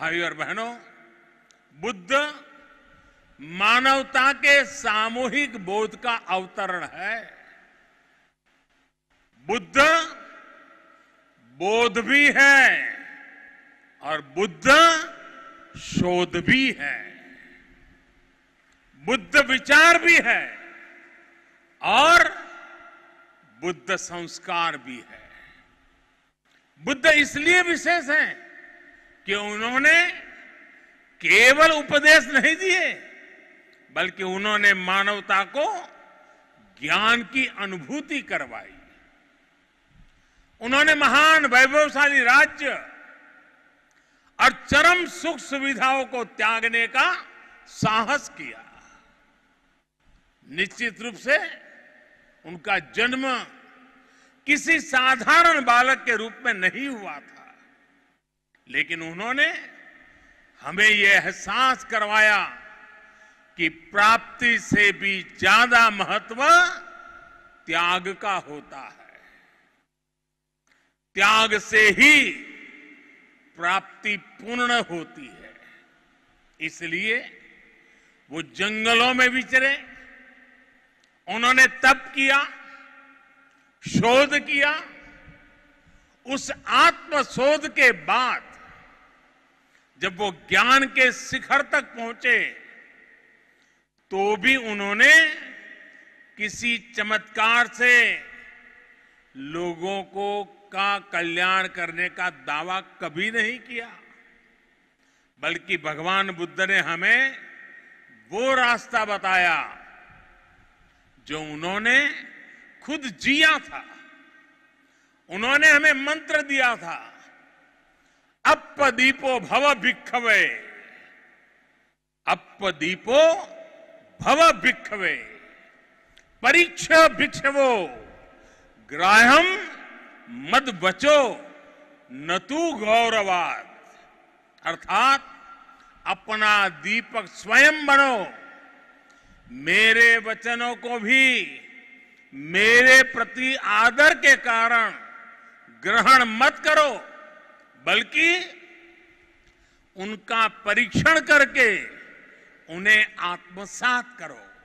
भाई और बहनों बुद्ध मानवता के सामूहिक बोध का अवतरण है बुद्ध बोध भी है और बुद्ध शोध भी है बुद्ध विचार भी है और बुद्ध संस्कार भी है बुद्ध इसलिए विशेष है कि उन्होंने केवल उपदेश नहीं दिए बल्कि उन्होंने मानवता को ज्ञान की अनुभूति करवाई उन्होंने महान वैभवशाली राज्य और चरम सुख सुविधाओं को त्यागने का साहस किया निश्चित रूप से उनका जन्म किसी साधारण बालक के रूप में नहीं हुआ था लेकिन उन्होंने हमें यह एहसास करवाया कि प्राप्ति से भी ज्यादा महत्व त्याग का होता है त्याग से ही प्राप्ति पूर्ण होती है इसलिए वो जंगलों में विचरे उन्होंने तप किया शोध किया उस आत्मशोध के बाद जब वो ज्ञान के शिखर तक पहुंचे तो भी उन्होंने किसी चमत्कार से लोगों को का कल्याण करने का दावा कभी नहीं किया बल्कि भगवान बुद्ध ने हमें वो रास्ता बताया जो उन्होंने खुद जिया था उन्होंने हमें मंत्र दिया था दीपो भव अप दीपो भव भिक्षवे परीक्ष भिक्षवो ग्राहम मद बचो न तू गौरवाद अर्थात अपना दीपक स्वयं बनो मेरे वचनों को भी मेरे प्रति आदर के कारण ग्रहण मत करो बल्कि उनका परीक्षण करके उन्हें आत्मसात करो